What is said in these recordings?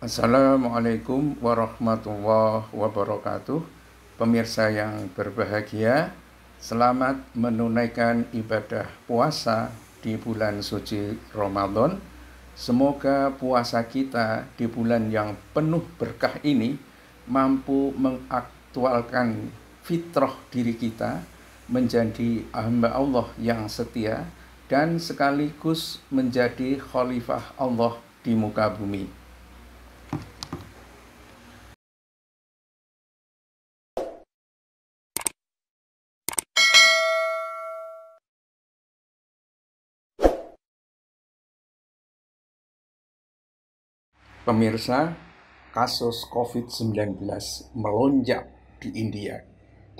Assalamualaikum warahmatullahi wabarakatuh. Pemirsa yang berbahagia, selamat menunaikan ibadah puasa di bulan suci Ramadan. Semoga puasa kita di bulan yang penuh berkah ini mampu mengaktualkan fitrah diri kita menjadi hamba Allah yang setia dan sekaligus menjadi khalifah Allah di muka bumi. Pemirsa, kasus COVID-19 melonjak di India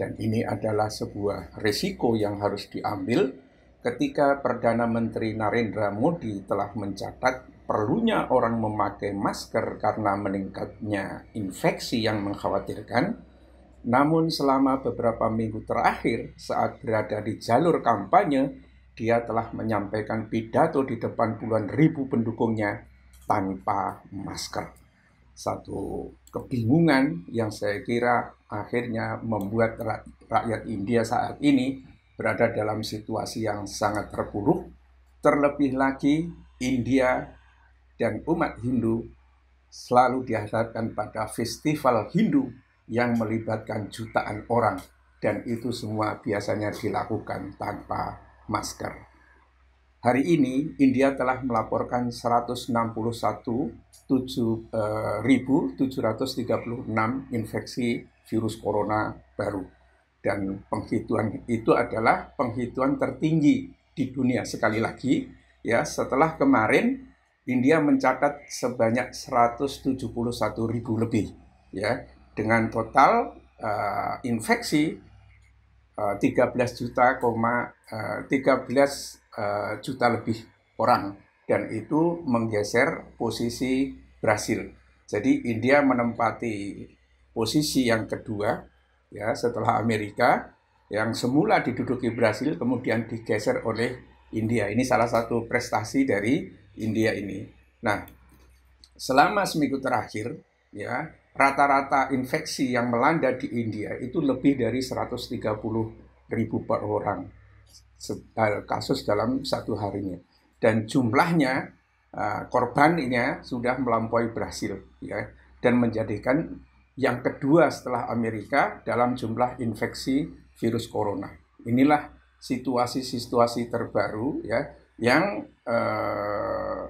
dan ini adalah sebuah risiko yang harus diambil ketika Perdana Menteri Narendra Modi telah mencatat perlunya orang memakai masker karena meningkatnya infeksi yang mengkhawatirkan. Namun selama beberapa minggu terakhir saat berada di jalur kampanye, dia telah menyampaikan pidato di depan puluhan ribu pendukungnya tanpa masker. Satu kebingungan yang saya kira akhirnya membuat rakyat India saat ini berada dalam situasi yang sangat terpuruk. Terlebih lagi India dan umat Hindu selalu dihadapkan pada festival Hindu yang melibatkan jutaan orang dan itu semua biasanya dilakukan tanpa masker. Hari ini India telah melaporkan 161.736 eh, infeksi virus corona baru. Dan penghitungan itu adalah penghitungan tertinggi di dunia sekali lagi ya setelah kemarin India mencatat sebanyak 171.000 lebih ya dengan total uh, infeksi uh, eh, 13 juta, uh, 13 Eh, juta lebih orang dan itu menggeser posisi Brasil. Jadi India menempati posisi yang kedua ya setelah Amerika yang semula diduduki Brasil kemudian digeser oleh India. Ini salah satu prestasi dari India ini. Nah, selama seminggu terakhir ya rata-rata infeksi yang melanda di India itu lebih dari 130 ribu per orang. Eh, kasus dalam satu harinya dan jumlahnya eh, korban ini sudah melampaui Brasil ya dan menjadikan yang kedua setelah Amerika dalam jumlah infeksi virus corona inilah situasi-situasi terbaru ya yang eh,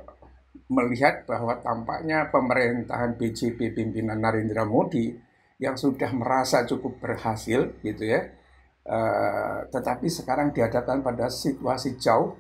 melihat bahwa tampaknya pemerintahan BJP pimpinan Narendra Modi yang sudah merasa cukup berhasil gitu ya Eh, tetapi sekarang dihadapkan pada situasi jauh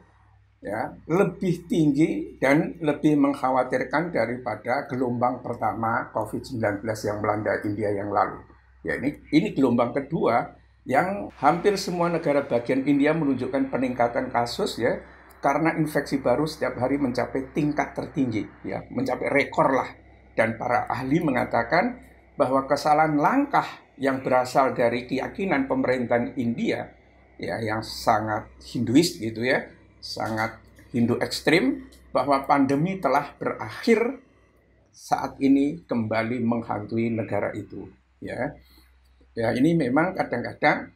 ya lebih tinggi dan lebih mengkhawatirkan daripada gelombang pertama COVID-19 yang melanda India yang lalu. Ya ini ini gelombang kedua yang hampir semua negara bagian India menunjukkan peningkatan kasus ya karena infeksi baru setiap hari mencapai tingkat tertinggi ya mencapai rekor lah dan para ahli mengatakan bahwa kesalahan langkah yang berasal dari keyakinan pemerintahan India ya yang sangat Hinduis gitu ya, sangat Hindu ekstrim bahwa pandemi telah berakhir saat ini kembali menghantui negara itu ya. Ya ini memang kadang-kadang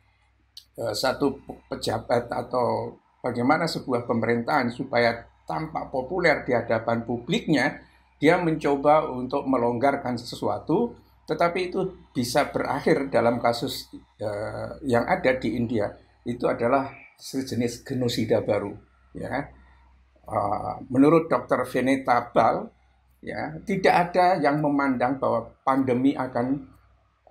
eh, satu pejabat atau bagaimana sebuah pemerintahan supaya tampak populer di hadapan publiknya, dia mencoba untuk melonggarkan sesuatu tetapi itu bisa berakhir dalam kasus uh, yang ada di India itu adalah sejenis genosida baru. Ya, uh, menurut Dr. Veneta Bal, ya tidak ada yang memandang bahwa pandemi akan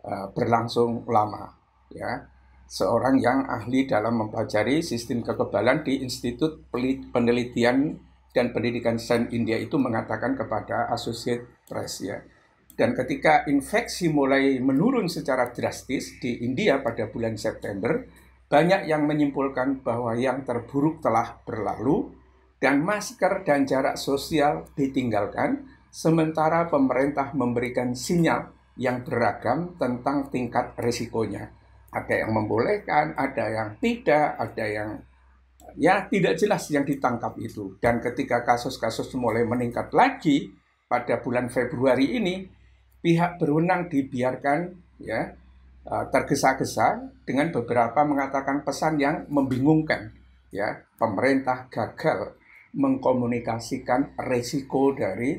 uh, berlangsung lama. Ya, seorang yang ahli dalam mempelajari sistem kekebalan di Institut Penelitian dan Pendidikan Sen India itu mengatakan kepada Associate Press ya dan ketika infeksi mulai menurun secara drastis di India pada bulan September, banyak yang menyimpulkan bahwa yang terburuk telah berlalu dan masker dan jarak sosial ditinggalkan, sementara pemerintah memberikan sinyal yang beragam tentang tingkat risikonya. Ada yang membolehkan, ada yang tidak, ada yang ya tidak jelas yang ditangkap itu. Dan ketika kasus-kasus mulai meningkat lagi pada bulan Februari ini, pihak berwenang dibiarkan ya e, tergesa-gesa dengan beberapa mengatakan pesan yang membingungkan ya pemerintah gagal mengkomunikasikan resiko dari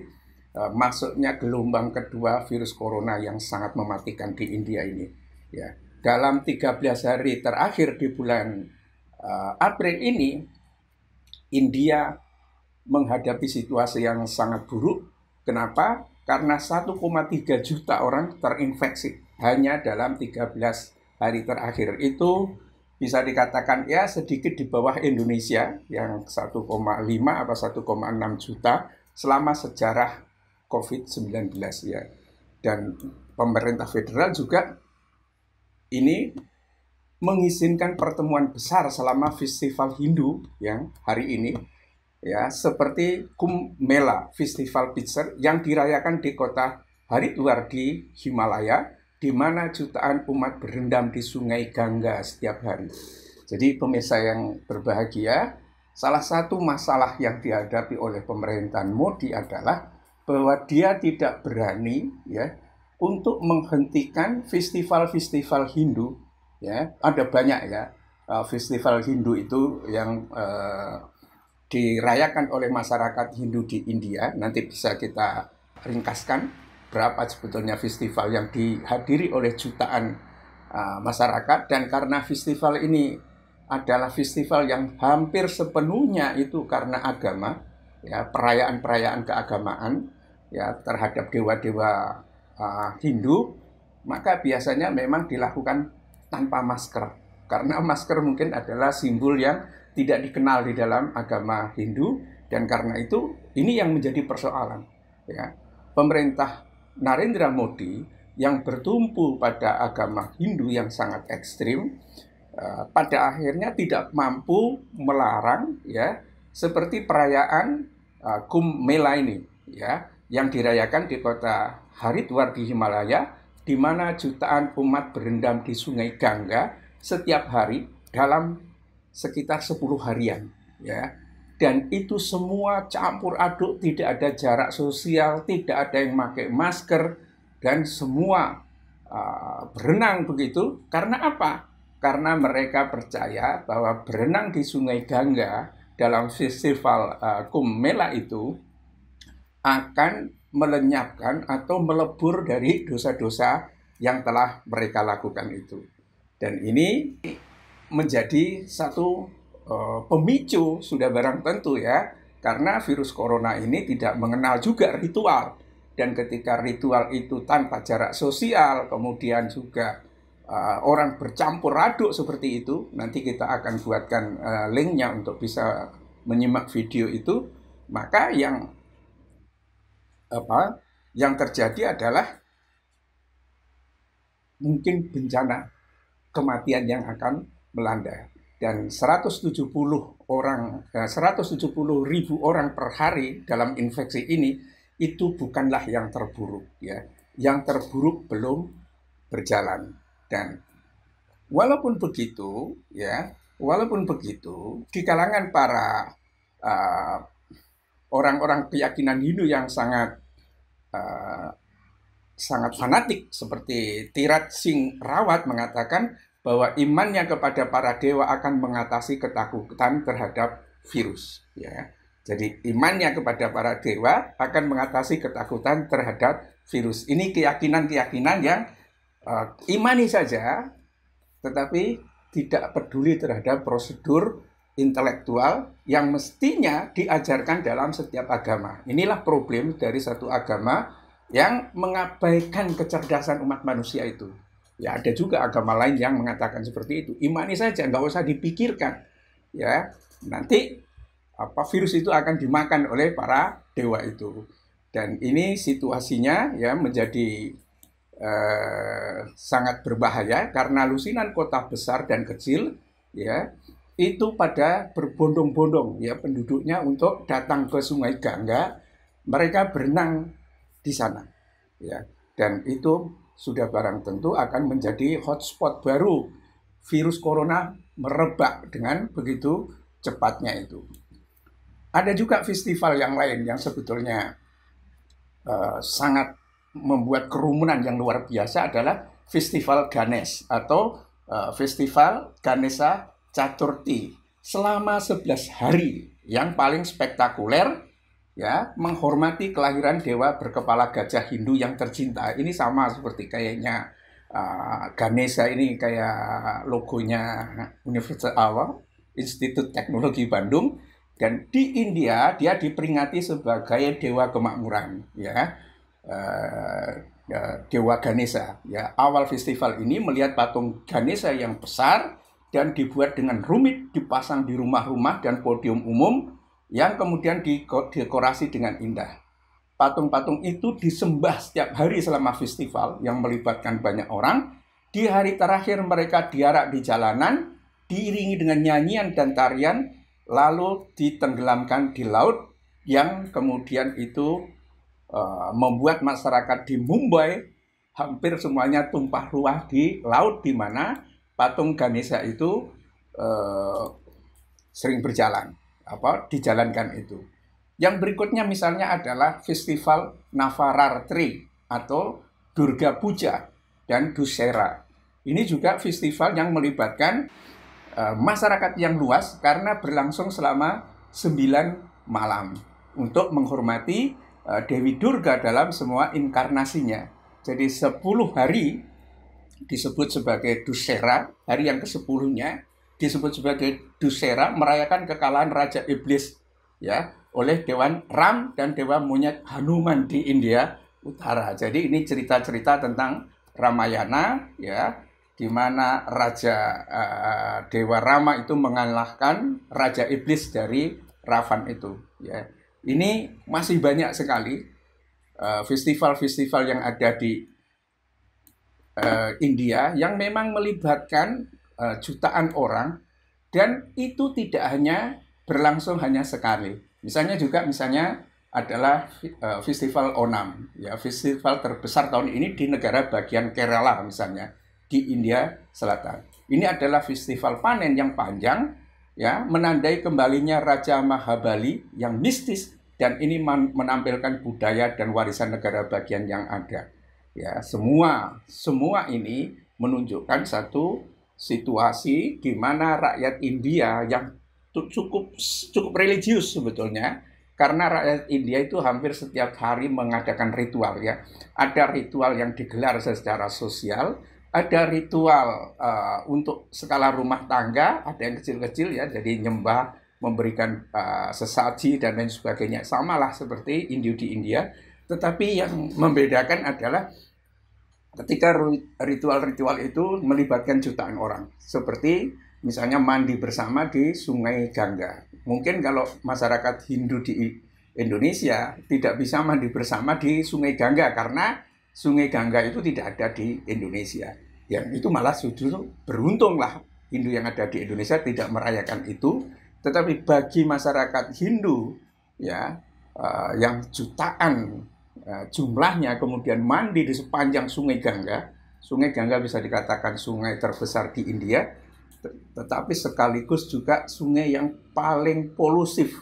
uh, masuknya gelombang kedua virus corona yang sangat mematikan di India ini ya dalam 13 hari terakhir di bulan uh, April ini India menghadapi situasi yang sangat buruk kenapa karena 1,3 juta orang terinfeksi hanya dalam 13 hari terakhir. Itu bisa dikatakan ya sedikit di bawah Indonesia yang 1,5 atau 1,6 juta selama sejarah COVID-19 ya. Dan pemerintah federal juga ini mengizinkan pertemuan besar selama festival Hindu yang hari ini ya seperti Kumela Festival Picture yang dirayakan di kota Haridwar di Himalaya di mana jutaan umat berendam di sungai Gangga setiap hari. Jadi pemirsa yang berbahagia, salah satu masalah yang dihadapi oleh pemerintahan Modi adalah bahwa dia tidak berani ya untuk menghentikan festival-festival Hindu ya. Ada banyak ya uh, festival Hindu itu yang eh, dirayakan oleh masyarakat Hindu di India. Nanti bisa kita ringkaskan berapa sebetulnya festival yang dihadiri oleh jutaan uh, masyarakat dan karena festival ini adalah festival yang hampir sepenuhnya itu karena agama, ya perayaan-perayaan keagamaan ya terhadap dewa-dewa uh, Hindu, maka biasanya memang dilakukan tanpa masker karena masker mungkin adalah simbol yang tidak dikenal di dalam agama Hindu dan karena itu ini yang menjadi persoalan ya pemerintah Narendra Modi yang bertumpu pada agama Hindu yang sangat ekstrim eh, pada akhirnya tidak mampu melarang ya seperti perayaan uh, eh, Kumbh Mela ini ya yang dirayakan di kota Haridwar di Himalaya di mana jutaan umat berendam di sungai Gangga setiap hari dalam sekitar 10 harian ya. Dan itu semua campur aduk, tidak ada jarak sosial, tidak ada yang pakai masker dan semua uh, berenang begitu. Karena apa? Karena mereka percaya bahwa berenang di Sungai Gangga dalam festival uh, ah, Kumela itu akan melenyapkan atau melebur dari dosa-dosa yang telah mereka lakukan itu. Dan ini menjadi satu uh, pemicu sudah barang tentu ya karena virus corona ini tidak mengenal juga ritual dan ketika ritual itu tanpa jarak sosial kemudian juga uh, orang bercampur aduk seperti itu nanti kita akan buatkan uh, linknya untuk bisa menyimak video itu maka yang apa yang terjadi adalah mungkin bencana kematian yang akan Belanda dan 170 orang 170 eh, ribu orang per hari dalam infeksi ini itu bukanlah yang terburuk ya yang terburuk belum berjalan dan walaupun begitu ya walaupun begitu di kalangan para orang eh, orang-orang keyakinan Hindu yang sangat uh, sangat fanatik seperti Tirat Singh Rawat mengatakan bahwa imannya kepada para dewa akan mengatasi ketakutan terhadap virus ya. Jadi imannya kepada para dewa akan mengatasi ketakutan terhadap virus. Ini keyakinan-keyakinan yang uh, imani saja tetapi tidak peduli terhadap prosedur intelektual yang mestinya diajarkan dalam setiap agama. Inilah problem dari satu agama yang mengabaikan kecerdasan umat manusia itu. Ya ada juga agama lain yang mengatakan seperti itu. Imani saja, nggak usah dipikirkan. Ya, nanti apa virus itu akan dimakan oleh para dewa itu. Dan ini situasinya ya menjadi eh, sangat berbahaya karena lusinan kota besar dan kecil ya itu pada berbondong-bondong ya penduduknya untuk datang ke Sungai Gangga mereka berenang di sana ya dan itu sudah barang tentu akan menjadi hotspot baru virus corona merebak dengan begitu cepatnya itu. Ada juga festival yang lain yang sebetulnya uh, sangat membuat kerumunan yang luar biasa adalah Festival Ganesh atau uh, Festival Ganesa Caturti selama 11 hari yang paling spektakuler ya menghormati kelahiran dewa berkepala gajah Hindu yang tercinta ini sama seperti kayaknya uh, Ganesha ini kayak logonya Universitas Awal Institut Teknologi Bandung dan di India dia diperingati sebagai dewa kemakmuran ya uh, dewa Ganesha ya awal festival ini melihat patung Ganesha yang besar dan dibuat dengan rumit dipasang di rumah-rumah dan podium umum yang kemudian didekorasi dengan indah. Patung-patung itu disembah setiap hari selama festival yang melibatkan banyak orang. Di hari terakhir mereka diarak di jalanan, diiringi dengan nyanyian dan tarian, lalu ditenggelamkan di laut yang kemudian itu uh, membuat masyarakat di Mumbai hampir semuanya tumpah ruah di laut di mana patung Ganesha itu uh, sering berjalan apa dijalankan itu. Yang berikutnya misalnya adalah festival Navaratri atau Durga Puja dan Dussera Ini juga festival yang melibatkan uh, masyarakat yang luas karena berlangsung selama 9 malam untuk menghormati uh, Dewi Durga dalam semua inkarnasinya. Jadi 10 hari disebut sebagai Dussera hari yang ke-10-nya disebut sebagai Dusera merayakan kekalahan Raja Iblis ya oleh Dewan Ram dan Dewa Monyet Hanuman di India Utara. Jadi ini cerita-cerita tentang Ramayana ya di mana Raja uh, Dewa Rama itu mengalahkan Raja Iblis dari Ravan itu ya. Ini masih banyak sekali eh, festival-festival uh, yang ada di uh, India yang memang melibatkan Eh, jutaan orang dan itu tidak hanya berlangsung hanya sekali. Misalnya juga misalnya adalah eh, festival Onam, ya festival terbesar tahun ini di negara bagian Kerala misalnya di India Selatan. Ini adalah festival panen yang panjang, ya menandai kembalinya Raja Mahabali yang mistis dan ini menampilkan budaya dan warisan negara bagian yang ada. Ya semua semua ini menunjukkan satu situasi di mana rakyat India yang cukup cukup religius sebetulnya karena rakyat India itu hampir setiap hari mengadakan ritual ya. Ada ritual yang digelar secara sosial, ada ritual uh, untuk skala rumah tangga, ada yang kecil-kecil ya, jadi nyembah, memberikan uh, sesaji dan lain sebagainya. Samalah seperti Hindu di India, tetapi yang membedakan adalah ketika ritual-ritual itu melibatkan jutaan orang seperti misalnya mandi bersama di Sungai Gangga. Mungkin kalau masyarakat Hindu di Indonesia tidak bisa mandi bersama di Sungai Gangga karena Sungai Gangga itu tidak ada di Indonesia. Yang itu malah sudah beruntunglah Hindu yang ada di Indonesia tidak merayakan itu, tetapi bagi masyarakat Hindu ya eh, yang jutaan Nah, jumlahnya kemudian mandi di sepanjang sungai Gangga. Sungai Gangga bisa dikatakan sungai terbesar di India, tetapi sekaligus juga sungai yang paling polusif.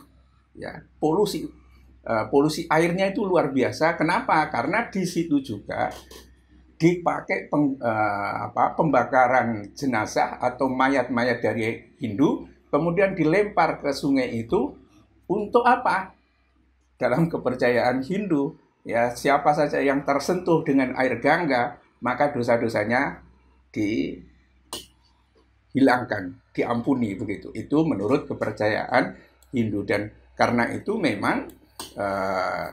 Ya, polusi eh, polusi airnya itu luar biasa. Kenapa? Karena di situ juga dipakai peng, eh, apa, pembakaran jenazah atau mayat-mayat dari Hindu, kemudian dilempar ke sungai itu untuk apa? Dalam kepercayaan Hindu, ya siapa saja yang tersentuh dengan air gangga maka dosa-dosanya dihilangkan diampuni begitu itu menurut kepercayaan Hindu dan karena itu memang eh,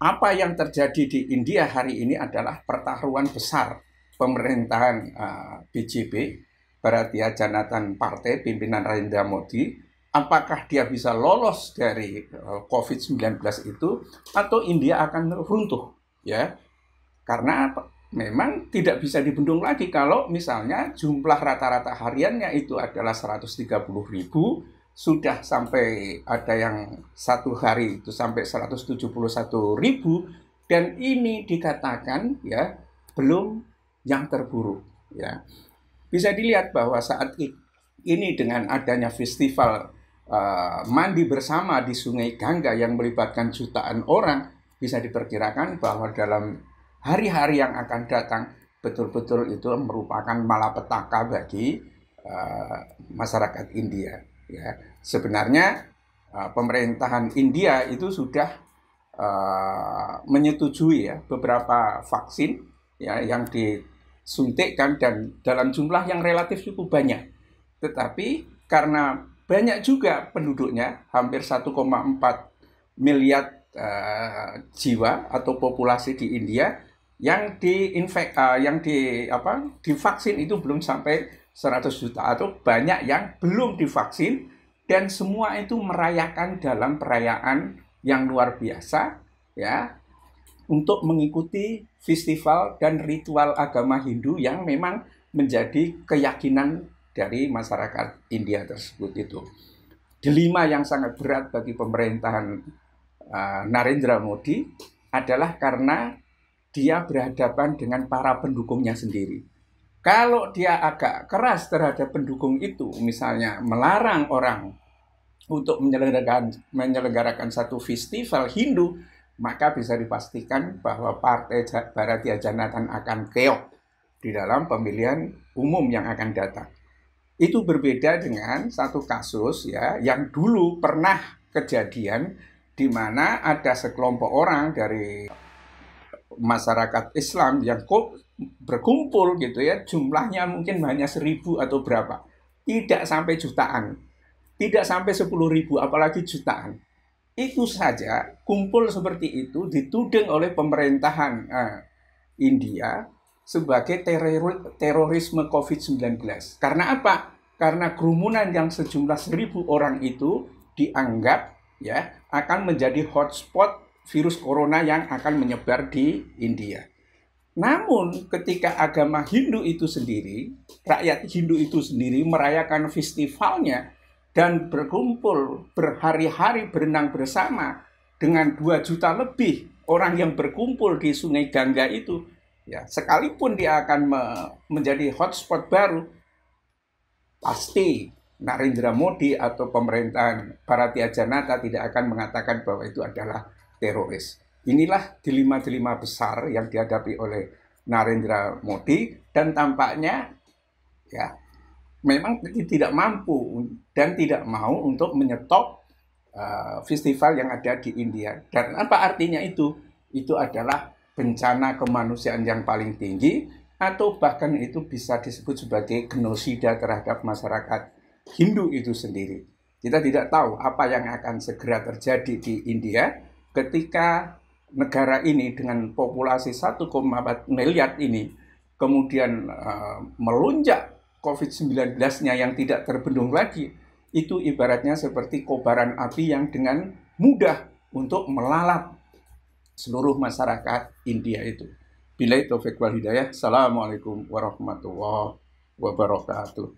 apa yang terjadi di India hari ini adalah pertaruhan besar pemerintahan eh, BJP Bharatiya Janatan Partai pimpinan Narendra Modi apakah dia bisa lolos dari eh, COVID-19 itu atau India akan runtuh ya karena apa? memang tidak bisa dibendung lagi kalau misalnya jumlah rata-rata hariannya itu adalah 130 ribu sudah sampai ada yang satu hari itu sampai 171 ribu dan ini dikatakan ya belum yang terburuk ya bisa dilihat bahwa saat ini dengan adanya festival uh, mandi bersama di Sungai Gangga yang melibatkan jutaan orang, bisa diperkirakan bahwa dalam hari-hari yang akan datang betul-betul itu merupakan malapetaka bagi uh, masyarakat India. Ya, sebenarnya uh, pemerintahan India itu sudah uh, menyetujui ya beberapa vaksin ya yang disuntikkan dan dalam jumlah yang relatif cukup banyak. Tetapi karena banyak juga penduduknya, hampir 1,4 miliar uh, jiwa atau populasi di India yang diinfek uh, eh, yang di apa divaksin itu belum sampai 100 juta atau banyak yang belum divaksin dan semua itu merayakan dalam perayaan yang luar biasa ya untuk mengikuti festival dan ritual agama Hindu yang memang menjadi keyakinan dari masyarakat India tersebut itu. Delima yang sangat berat bagi pemerintahan uh, Narendra Modi adalah karena dia berhadapan dengan para pendukungnya sendiri. Kalau dia agak keras terhadap pendukung itu, misalnya melarang orang untuk menyelenggarakan, menyelenggarakan satu festival Hindu, maka bisa dipastikan bahwa Partai Bharatiya Janatan akan keok di dalam pemilihan umum yang akan datang. Itu berbeda dengan satu kasus ya yang dulu pernah kejadian di mana ada sekelompok orang dari masyarakat Islam yang berkumpul gitu ya jumlahnya mungkin hanya seribu atau berapa tidak sampai jutaan tidak sampai sepuluh ribu apalagi jutaan itu saja kumpul seperti itu dituding oleh pemerintahan eh, India sebagai teror terorisme COVID-19. Karena apa? Karena kerumunan yang sejumlah seribu orang itu dianggap ya akan menjadi hotspot virus corona yang akan menyebar di India. Namun ketika agama Hindu itu sendiri, rakyat Hindu itu sendiri merayakan festivalnya dan berkumpul berhari-hari berenang bersama dengan dua juta lebih orang yang berkumpul di sungai Gangga itu ya sekalipun dia akan me menjadi hotspot baru, pasti Narendra Modi atau pemerintahan Bharatiya Janata tidak akan mengatakan bahwa itu adalah teroris. Inilah dilema-dilema besar yang dihadapi oleh Narendra Modi dan tampaknya ya memang tidak mampu dan tidak mau untuk menyetop uh, festival yang ada di India. Dan apa artinya itu? Itu adalah bencana kemanusiaan yang paling tinggi atau bahkan itu bisa disebut sebagai genosida terhadap masyarakat Hindu itu sendiri. Kita tidak tahu apa yang akan segera terjadi di India ketika negara ini dengan populasi 1,4 miliar ini kemudian uh, eh, melunjak COVID-19-nya yang tidak terbendung lagi, itu ibaratnya seperti kobaran api yang dengan mudah untuk melalap seluruh masyarakat India itu. Bila itu wal hidayah. Assalamualaikum warahmatullahi wabarakatuh.